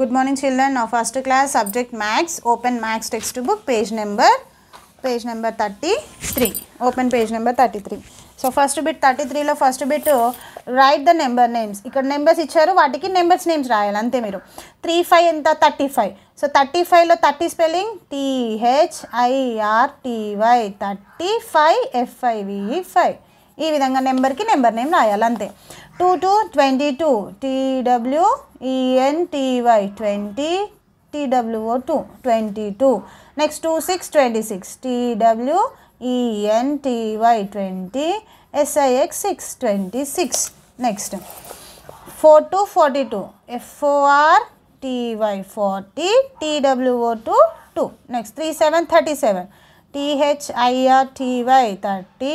good morning children Good first class subject first open subject text book page number page number thirty three open page number thirty three so first bit thirty త్రీలో first bit write the number names ఇక్కడ numbers ఇచ్చారు వాటికి numbers names రాయాలి అంతే మీరు three five ఎంత thirty five so thirty ఫైవ్లో thirty spelling T H I R T Y thirty five F I V E five ఈ విధంగా నెంబర్కి నెంబర్ నేమ్ రాయాలి అంతే two two twenty two టీడబ్ల్యూఈఎన్టీవై twenty T W O two twenty two next two six twenty six T W E N T Y twenty S I X six twenty six next four two forty two F O R T Y forty T W O two two next three seven thirty seven T H I R T Y thirty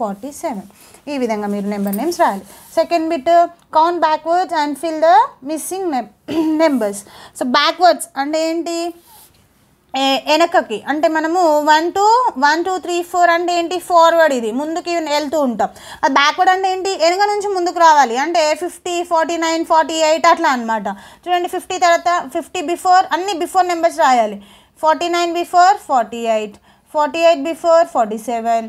forty seven ఈ విధంగా మీరు number names రాయాలి second bit count backwards and fill the missing numbers so backwards అంటే ఏంటి వెనకకి అంటే మనము one two one two three four అంటే ఏంటి ఫార్వర్డ్ ఇది ముందుకి వెళ్తూ ఉంటాం అది బ్యాక్వర్డ్ అంటే ఏంటి వెనక నుంచి ముందుకు రావాలి అంటే fifty forty nine forty eight అట్లా అనమాట చూడండి ఫిఫ్టీ తర్వాత ఫిఫ్టీ బిఫోర్ అన్ని బిఫోర్ నెంబర్స్ రాయాలి forty nine before forty eight forty eight before forty seven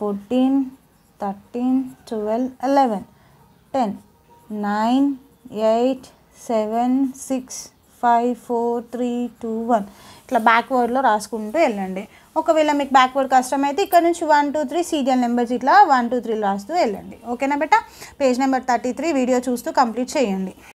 fourteen thirteen twelve eleven ten nine eight seven six five four three two one ఇట్లా బ్యాక్వర్డ్లో రాసుకుంటూ వెళ్ళండి ఒకవేళ మీకు బ్యాక్వర్డ్ కష్టమైతే ఇక్కడ నుంచి one two three serial numbers ఇట్లా వన్ టూ త్రీ రాస్తూ వెళ్ళండి ఓకేనా బెటా page number thirty three video చూస్తూ కంప్లీట్ చేయండి